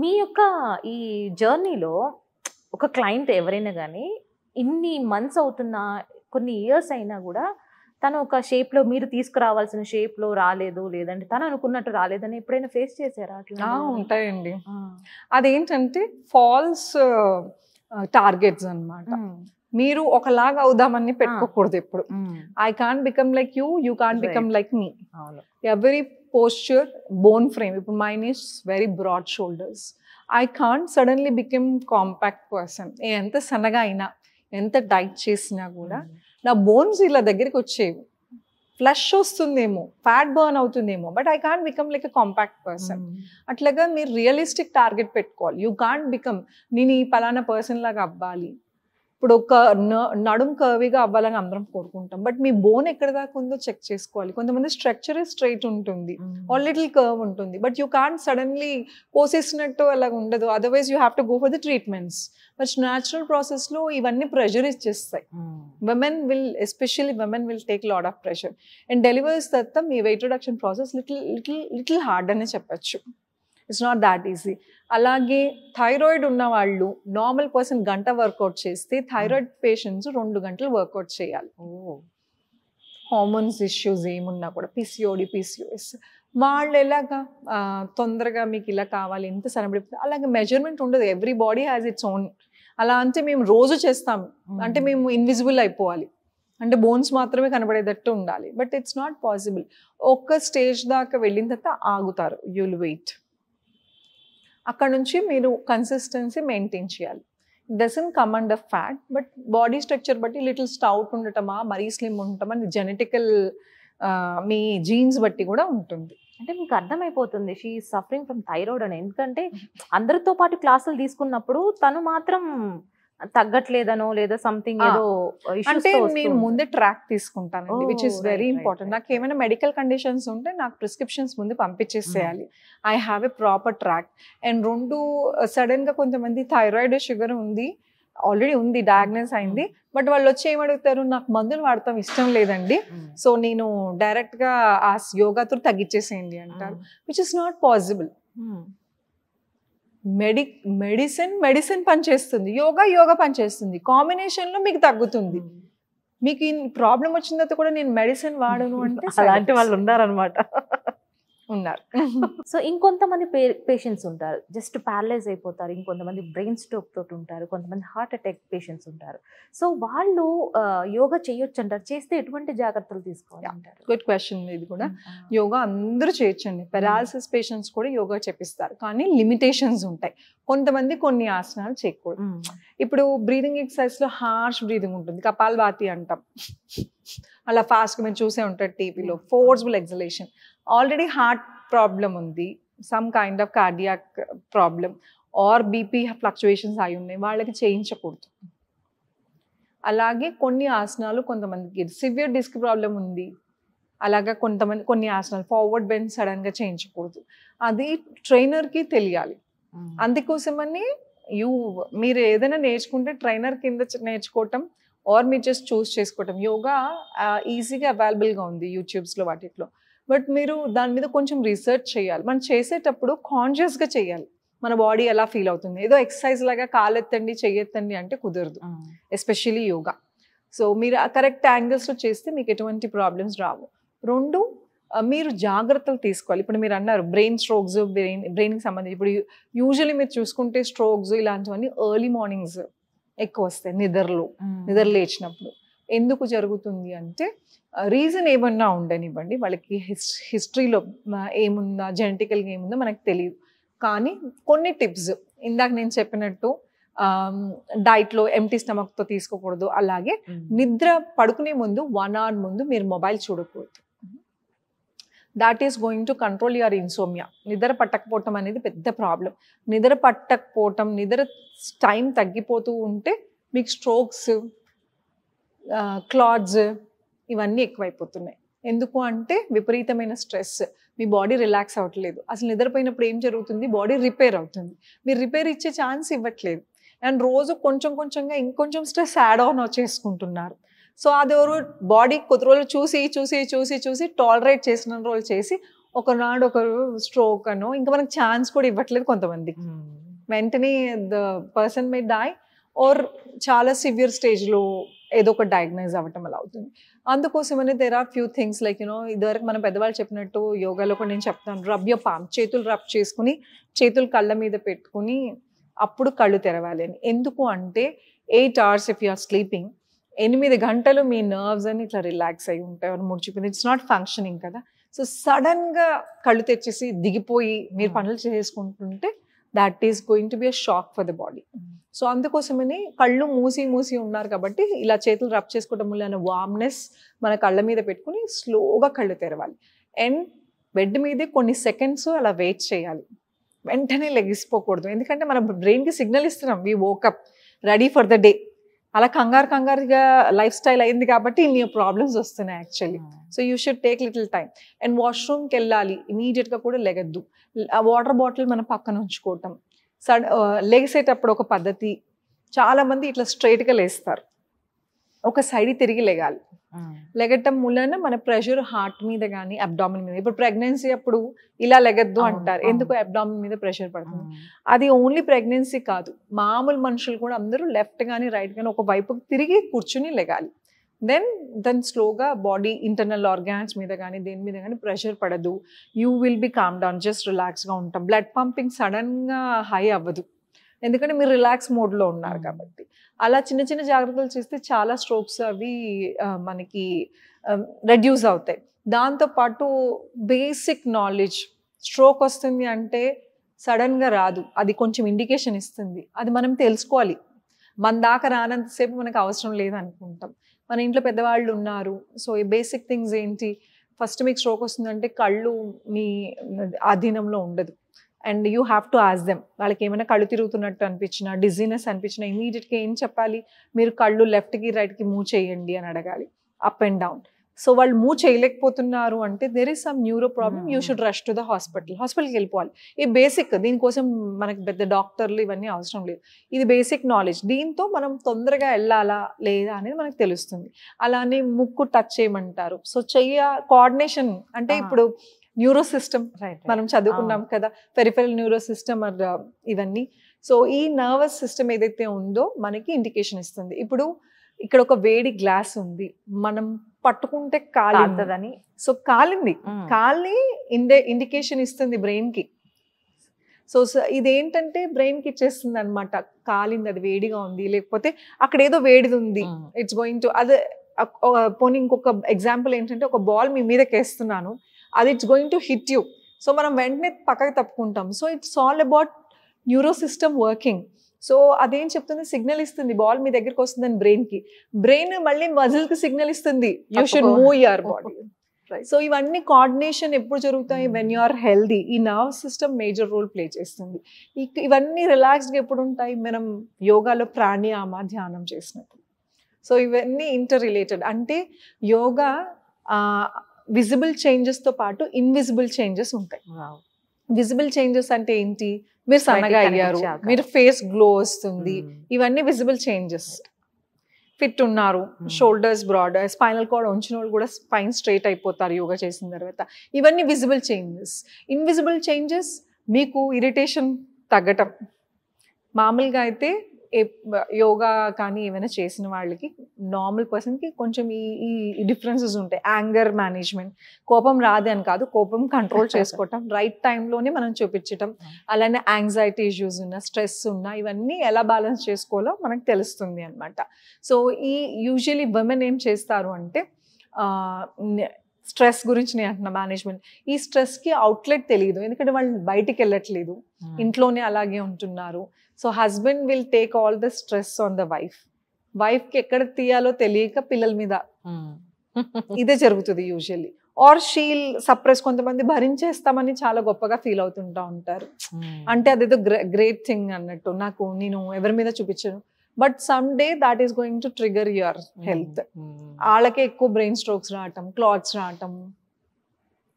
మీ యొక్క ఈ జర్నీలో ఒక క్లయింట్ ఎవరైనా కానీ ఇన్ని మంత్స్ అవుతున్నా కొన్ని ఇయర్స్ అయినా కూడా తను ఒక షేప్లో మీరు తీసుకురావాల్సిన షేప్లో రాలేదు లేదంటే తను అనుకున్నట్టు రాలేదని ఎప్పుడైనా ఫేస్ చేశారా అట్లా ఉంటాయండి అదేంటంటే ఫాల్స్ టార్గెట్స్ అనమాట మీరు ఒకలాగా అవుదామని పెట్టుకోకూడదు ఎప్పుడు I can become like you you can become like me every posture bone frame ఇప్పుడు mine is very broad shoulders I can't suddenly become compact person ఎంత సన్నగా అయినా ఎంత డైట్ చేసినా కూడా నా బోన్స్ ఇలా దగ్గరికి వచ్చేవి ఫ్లష్ వస్తుందేమో ఫ్యాట్ బర్న్ అవుతుందేమో but I can't become like a compact person అట్లాగా మీరు రియలిస్టిక్ టార్గెట్ పెట్టుకోవాలి యూ కాంట్ బికమ్ నేను ఈ పలానా పర్సన్ లాగా అవ్వాలి ఇప్పుడు ఒక నడుం కర్వీగా అవ్వాలని అందరం కోరుకుంటాం బట్ మీ బోన్ ఎక్కడ దాకా ఉందో చెక్ చేసుకోవాలి కొంతమంది స్ట్రక్చర్ స్ట్రైట్ ఉంటుంది ఆల్ లిటిల్ కర్వ్ ఉంటుంది బట్ యూ కాంట్ సడన్లీ పోసేసినట్టు అలా ఉండదు otherwise you have to go for the treatments but natural ప్రాసెస్లో ఇవన్నీ ప్రెషర్ ఇచ్చేస్తాయి women will especially women will take lot of pressure and deliveries తర్వాత మీ weight reduction process little little little hard అనే చెప్పచ్చు ఇట్స్ నాట్ దాట్ ఈజీ అలాగే thyroid ఉన్న వాళ్ళు నార్మల్ పర్సన్ గంట వర్కౌట్ చేస్తే థైరాయిడ్ పేషెంట్స్ hmm. రెండు గంటలు వర్కౌట్ చేయాలి హార్మోన్స్ ఇష్యూస్ ఏమున్నా కూడా పిసిఓడి పిసిఓఎస్ వాళ్ళు ఎలాగా తొందరగా మీకు ఇలా కావాలి ఎంత సరిపడిపోతుంది అలాగే మెజర్మెంట్ ఉండదు every body has its own అలా అంటే మేము రోజు చేస్తాం అంటే hmm. మేము ఇన్విజిబుల్ అయిపోవాలి అంటే బోన్స్ మాత్రమే కనబడేటట్టు ఉండాలి బట్ ఇట్స్ నాట్ పాసిబుల్ ఒక్క స్టేజ్ దాకా వెళ్ళిన తర్వాత ఆగుతారు యుల్ వెయిట్ అక్కడ నుంచి మీరు కన్సిస్టెన్సీ మెయింటైన్ చేయాలి doesn't come and fat but body structure బట్టి లిటిల్ స్టౌట్ ఉండటమా మరీ స్లిమ్ ఉండటమా జెనెటికల్ మీ జీన్స్ బట్టి కూడా ఉంటుంది అంటే మీకు అర్థమైపోతుంది షీ సఫరింగ్ ఫ్రమ్ థైరాయిడ్ అని ఎందుకంటే అందరితో పాటు క్లాసులు తీసుకున్నప్పుడు తను మాత్రం తగ్గట్లేదనో లేదా సంథింగ్ ఏదో అంటే నేను ముందే ట్రాక్ తీసుకుంటాను విచ్ ఇస్ వెరీ ఇంపార్టెంట్ నాకు ఏమైనా మెడికల్ కండిషన్స్ ఉంటే నాకు ప్రిస్క్రిప్షన్స్ ముందు పంపించేసేయాలి I have a proper track and రెండు సడన్ uh, గా కొంతమంది థైరాయిడ్ షుగర్ ఉంది ఆల్రెడీ ఉంది డయాగ్నోస్ mm-hmm. అయింది బట్ వాళ్ళు వచ్చి ఏమడుగుతారు నాకు మందులు వాడతాం ఇష్టం లేదండి సో mm-hmm. నేను డైరెక్ట్ గా ఆ యోగాతో తగ్గించేసేయండి అంటారు విచ్ ఇస్ నాట్ పాసిబుల్ మెడి మెడిసిన్ మెడిసిన్ పనిచేస్తుంది యోగా యోగా పనిచేస్తుంది కాంబినేషన్లో మీకు తగ్గుతుంది మీకు ప్రాబ్లం వచ్చిన తర్వాత కూడా నేను మెడిసిన్ వాడను అంటే అలాంటి వాళ్ళు ఉన్నారనమాట ఉన్నారు సో ఇంకొంతమంది పేషెంట్స్ ఉంటారు జస్ట్ ప్యారలైజ్ అయిపోతారు ఇంకొంతమంది బ్రెయిన్ స్ట్రోక్ తోటి ఉంటారు కొంతమంది హార్ట్ అటాక్ పేషెంట్స్ ఉంటారు సో వాళ్ళు యోగా చేయొచ్చు అంటారు చేస్తే ఎటువంటి జాగ్రత్తలు తీసుకోవాలి అంటారు గుడ్ క్వశ్చన్ ఇది కూడా యోగా అందరూ చేయొచ్చండి పెరాలసిస్ పేషెంట్స్ కూడా యోగా చేపిస్తారు కానీ లిమిటేషన్స్ ఉంటాయి కొంతమంది కొన్ని ఆసనాలు చేయకూడదు ఇప్పుడు బ్రీదింగ్ ఎక్సర్సైజ్ లో హార్ష్ బ్రీదింగ్ ఉంటుంది కపాల్ బాతి అంటాం అలా గా మేము చూసే ఉంటాం టీవీలో forceful exhalation already heart problem ఉంది some kind of cardiac problem or BP fluctuations అయి ఉన్నాయి వాళ్ళకి చేయించకూడదు అలాగే కొన్ని ఆసనాలు కొంతమందికి సివియర్ డిస్క్ ప్రాబ్లం ఉంది అలాగా కొంతమంది కొన్ని ఆసనాలు ఫార్వర్డ్ బెండ్ సడన్గా చేయించకూడదు అది ట్రైనర్కి తెలియాలి అందుకోసమని యూ మీరు ఏదైనా నేర్చుకుంటే ట్రైనర్ కింద నేర్చుకోవటం ఆర్ మీరు జస్ట్ చూస్ చేసుకోవటం యోగా ఈజీగా అవైలబుల్గా ఉంది యూట్యూబ్స్లో వాటిలో బట్ మీరు దాని మీద కొంచెం రీసెర్చ్ చేయాలి మనం చేసేటప్పుడు కాన్షియస్గా చేయాలి మన బాడీ ఎలా ఫీల్ అవుతుంది ఏదో ఎక్సర్సైజ్ లాగా కాలెత్తండి చెయ్యెత్తండి అంటే కుదరదు ఎస్పెషలీ యోగా సో మీరు ఆ కరెక్ట్ యాంగిల్స్లో చేస్తే మీకు ఎటువంటి ప్రాబ్లమ్స్ రావు రెండు మీరు జాగ్రత్తలు తీసుకోవాలి ఇప్పుడు మీరు అన్నారు బ్రెయిన్ స్ట్రోక్స్ బ్రెయిన్ బ్రెయిన్కి సంబంధించి ఇప్పుడు యూజువలీ మీరు చూసుకుంటే స్ట్రోక్స్ ఇలాంటివన్నీ ఎర్లీ మార్నింగ్స్ ఎక్కువ వస్తాయి నిద్రలు నిద్ర లేచినప్పుడు ఎందుకు జరుగుతుంది అంటే రీజన్ ఏమన్నా ఉండనివ్వండి వాళ్ళకి హిస్ హిస్టరీలో ఏముందా జెనెటికల్గా ఏముందో మనకు తెలియదు కానీ కొన్ని టిప్స్ ఇందాక నేను చెప్పినట్టు డైట్లో ఎంటీ స్టమక్తో తీసుకోకూడదు అలాగే నిద్ర పడుకునే ముందు వన్ అవర్ ముందు మీరు మొబైల్ చూడకూడదు that is going to control your insomnia నిద్ర పట్టకపోవటం అనేది పెద్ద ప్రాబ్లం నిద్ర పట్టకపోవటం నిద్ర టైం తగ్గిపోతూ ఉంటే మీకు స్ట్రోక్స్ క్లాత్స్ ఇవన్నీ ఎక్కువైపోతున్నాయి ఎందుకు అంటే విపరీతమైన స్ట్రెస్ మీ బాడీ రిలాక్స్ అవ్వట్లేదు అసలు నిద్రపోయినప్పుడు ఏం జరుగుతుంది బాడీ రిపేర్ అవుతుంది మీరు రిపేర్ ఇచ్చే ఛాన్స్ ఇవ్వట్లేదు అండ్ రోజు కొంచెం కొంచెంగా ఇంకొంచెం స్ట్రెస్ యాడ్ ఆన్ చేసుకుంటున్నారు సో అదెవరు బాడీ కొద్ది రోజులు చూసి చూసి చూసి చూసి టాలరేట్ చేసిన రోజులు చేసి ఒకనాడు ఒక స్ట్రోక్ అనో ఇంకా మనకు ఛాన్స్ కూడా ఇవ్వట్లేదు కొంతమందికి వెంటనే the person may die or చాలా సివియర్ స్టేజ్లో ఏదో ఒక డయాగ్నైజ్ అవ్వటం అలా అవుతుంది అనేది there are few things like you know ఇదివరకు మనం పెద్దవాళ్ళు చెప్పినట్టు యోగాలో కూడా నేను చెప్తాను రబ్ యో పామ్ చేతులు రబ్ చేసుకుని చేతులు కళ్ళ మీద పెట్టుకుని అప్పుడు కళ్ళు తెరవాలి అని ఎందుకు అంటే eight hours if you are sleeping ఎనిమిది గంటలు మీ నర్వ్స్ అని ఇట్లా రిలాక్స్ అయి ఉంటాయి అని ముడిచిపోయింది ఇట్స్ నాట్ ఫంక్షనింగ్ కదా సో సడన్గా కళ్ళు తెచ్చేసి దిగిపోయి మీరు hmm. పనులు చేసుకుంటుంటే that is going to be a shock for the body so అందుకోసమని కళ్ళు మూసి మూసి ఉన్నారు కాబట్టి ఇలా చేతులు రబ్ చేసుకోవడం వల్ల వామ్నెస్ మన కళ్ళ మీద పెట్టుకుని స్లోగా కళ్ళు తెరవాలి అండ్ బెడ్ మీదే కొన్ని సెకండ్స్ అలా వెయిట్ చేయాలి వెంటనే లెగిసిపోకూడదు ఎందుకంటే మన బ్రెయిన్కి సిగ్నల్ ఇస్తున్నాం we woke up ready for the day అలా కంగారు కంగారుగా లైఫ్ స్టైల్ అయింది కాబట్టి ఇన్ని ప్రాబ్లమ్స్ వస్తున్నాయి actually so you should take little time and వాష్రూమ్కి వెళ్ళాలి ఇమీడియట్గా కూడా లెగద్దు వాటర్ బాటిల్ మనం పక్కన ఉంచుకోవటం సడ లేసేటప్పుడు ఒక పద్ధతి చాలామంది ఇట్లా స్ట్రైట్గా లేస్తారు ఒక సైడ్ తిరిగి లెగాలి లెగటం మూలన మన ప్రెషర్ హార్ట్ మీద కానీ అబ్డామిన్ మీద ఇప్పుడు ప్రెగ్నెన్సీ అప్పుడు ఇలా లెగద్దు అంటారు ఎందుకు అబ్డామిన్ మీద ప్రెషర్ పడుతుంది అది ఓన్లీ ప్రెగ్నెన్సీ కాదు మామూలు మనుషులు కూడా అందరూ లెఫ్ట్ కానీ రైట్ కానీ ఒక వైపు తిరిగి కూర్చుని లెగాలి దెన్ దెన్ స్లోగా బాడీ ఇంటర్నల్ ఆర్గాన్స్ మీద కానీ దేని మీద కానీ ప్రెషర్ పడదు you will be calm down just రిలాక్స్గా ఉంటాం బ్లడ్ పంపింగ్ సడన్గా హై అవ్వదు ఎందుకంటే మీరు రిలాక్స్ మోడ్లో ఉన్నారు hmm. కాబట్టి అలా చిన్న చిన్న జాగ్రత్తలు చేస్తే చాలా స్ట్రోక్స్ అవి మనకి రెడ్యూస్ అవుతాయి దాంతోపాటు బేసిక్ నాలెడ్జ్ స్ట్రోక్ వస్తుంది అంటే సడన్గా రాదు అది కొంచెం ఇండికేషన్ ఇస్తుంది అది మనం తెలుసుకోవాలి మన దాకా రానంతసేపు మనకు అవసరం లేదనుకుంటాం మన ఇంట్లో పెద్దవాళ్ళు ఉన్నారు సో ఈ బేసిక్ థింగ్స్ ఏంటి ఫస్ట్ మీకు స్ట్రోక్ వస్తుందంటే కళ్ళు మీ అధీనంలో ఉండదు and you have to ask them వాళ్ళకి ఏమైనా కళ్ళు తిరుగుతున్నట్టు అనిపించినా డిజీనెస్ అనిపించినా ఇమీడియట్గా ఏం చెప్పాలి మీరు కళ్ళు లెఫ్ట్కి రైట్కి మూవ్ చేయండి అని అడగాలి అప్ అండ్ డౌన్ సో వాళ్ళు మూవ్ చేయలేకపోతున్నారు అంటే there is some neuro problem you should rush to the hospital హాస్పిటల్కి వెళ్ళిపోవాలి ఇది బేసిక్ దీనికోసం మనకి పెద్ద డాక్టర్లు ఇవన్నీ అవసరం లేదు ఇది బేసిక్ నాలెడ్జ్ దీంతో మనం తొందరగా వెళ్ళాలా లేదా అనేది మనకు తెలుస్తుంది అలానే ముక్కు టచ్ చేయమంటారు సో చెయ్య కోఆర్డినేషన్ అంటే ఇప్పుడు న్యూరో సిస్టమ్ మనం చదువుకున్నాం కదా పెరిఫెరల్ న్యూరో సిస్టమ్ ఇవన్నీ సో ఈ నర్వస్ సిస్టమ్ ఏదైతే ఉందో మనకి ఇండికేషన్ ఇస్తుంది ఇప్పుడు ఇక్కడ ఒక వేడి గ్లాస్ ఉంది మనం పట్టుకుంటే కాలిందని సో కాలింది కాలి ఇందే ఇండికేషన్ ఇస్తుంది బ్రెయిన్ కి సో ఇదేంటంటే బ్రెయిన్ కి ఇచ్చేస్తుంది అనమాట కాలింది అది వేడిగా ఉంది లేకపోతే అక్కడ ఏదో వేడిది ఉంది ఇట్స్ గోయింగ్ టు అదే పోనీ ఇంకొక ఎగ్జాంపుల్ ఏంటంటే ఒక బాల్ మీ మీదకి వేస్తున్నాను అది it's going to hit you so మనం వెంటనే పక్కకి తప్పుకుంటాం so it's all about neuro system working so అదేం చెప్తుంది సిగ్నల్ ఇస్తుంది బాల్ మీ దగ్గరికి వస్తుందని బ్రెయిన్ కి బ్రెయిన్ మళ్ళీ మజిల్ కి సిగ్నల్ ఇస్తుంది you should move your body so ఇవన్నీ కోఆర్డినేషన్ ఎప్పుడు జరుగుతాయి hmm. When you are healthy ఈ nerve system major role play చేస్తుంది ఇవన్నీ రిలాక్స్డ్గా ఎప్పుడు ఉంటాయి మనం యోగాలో ప్రాణయామ ధ్యానం చేసినప్పుడు సో ఇవన్నీ ఇంటర్ రిలేటెడ్ అంటే యోగా విజిబుల్ చేంజెస్తో పాటు ఇన్విజిబుల్ చేంజెస్ ఉంటాయి విజిబుల్ చేంజెస్ అంటే ఏంటి మీరు సన్నగా అయ్యారు మీరు ఫేస్ గ్లో వస్తుంది hmm. ఇవన్నీ విజిబుల్ చేంజెస్ ఫిట్ ఉన్నారు షోల్డర్స్ బ్రాడ్ స్పైనల్ కార్డ్ ఉంచిన వాళ్ళు కూడా స్పైన్ స్ట్రైట్ అయిపోతారు యోగా చేసిన తర్వాత ఇవన్నీ విజిబుల్ చేంజెస్ ఇన్విజిబుల్ చేంజెస్ మీకు ఇరిటేషన్ తగ్గటం మామూలుగా అయితే యోగా కానీ ఏమైనా చేసిన వాళ్ళకి నార్మల్ పర్సన్కి కొంచెం ఈ ఈ డిఫరెన్సెస్ ఉంటాయి యాంగర్ మేనేజ్మెంట్ కోపం రాదే అని కాదు కోపం కంట్రోల్ చేసుకోవటం రైట్ టైంలోనే మనం చూపించటం అలానే యాంగ్జైటీ ఇష్యూస్ ఉన్న స్ట్రెస్ ఉన్న ఇవన్నీ ఎలా బ్యాలెన్స్ చేసుకోవాలో మనకు తెలుస్తుంది అనమాట సో ఈ యూజువలీ విమెన్ ఏం చేస్తారు అంటే స్ట్రెస్ గురించి నేను అంటున్నా మేనేజ్మెంట్ ఈ స్ట్రెస్కి అవుట్లెట్ తెలియదు ఎందుకంటే వాళ్ళు బయటికి వెళ్ళట్లేదు hmm. ఇంట్లోనే అలాగే ఉంటున్నారు so husband will take all the stress on the wife వైఫ్కి ఎక్కడ తీయాలో తెలియక పిల్లల మీద hmm. ఇదే జరుగుతుంది యూజువల్లీ ఆర్ షీల్ సప్రెస్ కొంతమంది భరించేస్తామని చాలా గొప్పగా ఫీల్ అవుతుంటా ఉంటారు hmm. అంటే అదేదో గ్రేట్ థింగ్ అన్నట్టు నాకు నేను ఎవరి మీద చూపించాను but some day that is going to trigger your hmm. Health వాళ్ళకే hmm. ఎక్కువ బ్రెయిన్ స్ట్రోక్స్ రావటం క్లాత్స్ రావటం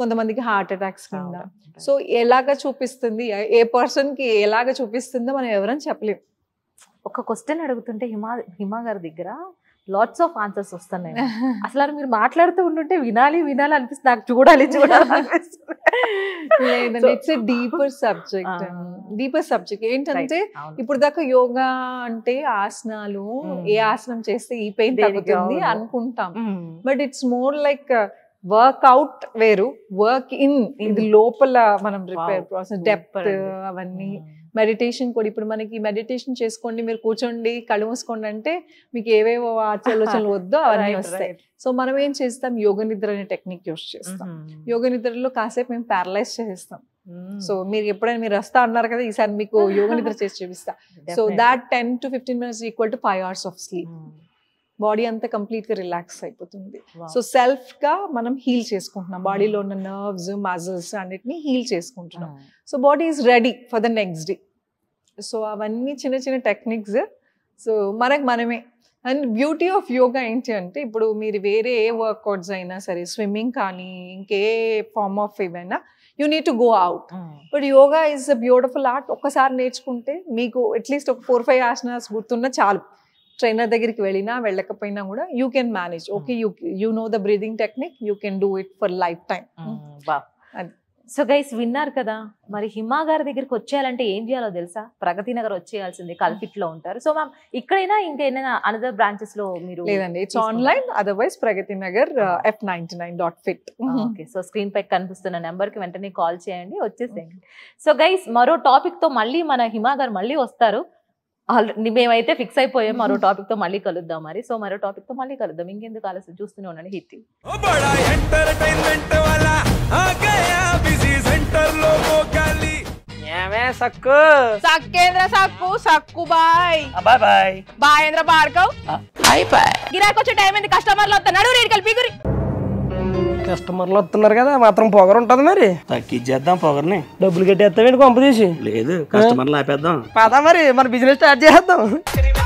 కొంతమందికి హార్ట్ అటాక్స్ కింద సో ఎలాగ చూపిస్తుంది ఏ పర్సన్కి ఎలాగ చూపిస్తుందో మనం ఎవరని చెప్పలేము ఒక క్వశ్చన్ అడుగుతుంటే హిమా హిమా గారి దగ్గర లాట్స్ ఆఫ్ ఆన్సర్స్ వస్తున్నాయి అసలు అలా మీరు మాట్లాడుతూ ఉంటుంటే వినాలి వినాలి అనిపిస్తుంది నాకు చూడాలి చూడాలి it's deeper subject deeper subject ఏంటంటే ఇప్పుడు దాకా యోగా అంటే ఆసనాలు hmm. ఏ ఆసనం చేస్తే ఈ పెయిన్ తగ్గుతుంది అనుకుంటాం but it's more like workout వేరు వర్క్ ఇన్ ఇది hmm. లోపల మనం రిపేర్ ప్రాసెస్ డెప్త్ అవన్నీ hmm. మెడిటేషన్ కూడా ఇప్పుడు మనకి మెడిటేషన్ చేసుకోండి మీరు కూర్చోండి కళ్ళు మూసుకోండి అంటే మీకు ఏవేవో ఆలోచనలు వద్దో అవన్నీ వస్తాయి సో మనం ఏం చేస్తాం యోగ నిద్ర అనే టెక్నిక్ యూస్ చేస్తాం యోగ నిద్రలో కాసేపు మేము ప్యారలైజ్ చేసేస్తాం సో మీరు ఎప్పుడైనా మీరు వస్తా అన్నారు కదా ఈసారి మీకు యోగ నిద్ర చేసి చూపిస్తా so that ten to fifteen minutes equal to five hours of sleep body అంతా కంప్లీట్గా రిలాక్స్ అయిపోతుంది సో సెల్ఫ్గా మనం హీల్ చేసుకుంటున్నాం బాడీలో hmm. ఉన్న నర్వ్స్ మజిల్స్ అన్నిటిని హీల్ చేసుకుంటున్నాం hmm. So body is ready for the next day so అవన్నీ చిన్న చిన్న టెక్నిక్స్ సో మనకు మనమే అండ్ బ్యూటీ ఆఫ్ యోగా ఏంటి అంటే ఇప్పుడు మీరు వేరే ఏ వర్కౌట్స్ అయినా సరే స్విమ్మింగ్ కానీ ఇంకే ఫార్మ్ ఆఫ్ ఏమైనా you need to go out hmm. But yoga is a beautiful art ఒక్కసారి నేర్చుకుంటే మీకు అట్లీస్ట్ ఒక ఫోర్ ఫైవ్ ఆసనాస్ గుర్తున్న చాలు ట్రైనర్ దగ్గరికి వెళ్ళినా వెళ్ళకపోయినా కూడా you can manage okay you you know the breathing technique you can do it for life time so guys విన్నారు కదా మరి హిమా గారి దగ్గరికి వచ్చేయాలంటే ఏం చేయాలో తెలుసా ప్రగతి నగర్ వచ్చేయాల్సింది కల్ఫిట్ లో ఉంటారు సో మ్యామ్ ఇక్కడైనా ఇంకేనా అనదర్ బ్రాంచెస్ లో మీరు లేదండి it's online otherwise Pragati Nagar F ninety nine dot fit okay so screen పై కనిపిస్తున్న నెంబర్ కి వెంటనే కాల్ చేయండి వచ్చేసేయండి సో గైస్ మరో టాపిక్ తో మళ్ళీ మన హిమా గారు మళ్ళీ వస్తారు ఆల్రెడీ మేమైతే ఫిక్స్ అయిపోయాం మరో టాపిక్ తో మళ్ళీ కలుద్దాం మరి సో మరో టాపిక్ తో మళ్ళీ కలుద్దాం ఇంకెందుకు ఆలస్యం చూస్తూనే ఉండండి హిట్ సక్కు సక్కేంద్ర సక్కు సక్కు బాయ్ బాయ్ బాయ్ బాయేంద్ర భార్గవ్ బాయ్ బాయ్ గిరాకొచ్చే టైం ఏంది కస్టమర్లు వస్తా నడు రేడికల్ పిగురి కస్టమర్లు వస్తున్నారు కదా మాత్రం పొగరు ఉంటుంది మరి తగ్గించేద్దాం పొగర్ని డబ్బులు కట్టేస్తావేంటి పంపు తీసి లేదు కస్టమర్లు ఆపేద్దాం పదా మరి మన బిజినెస్ స్టార్ట్ చేసేద్దాం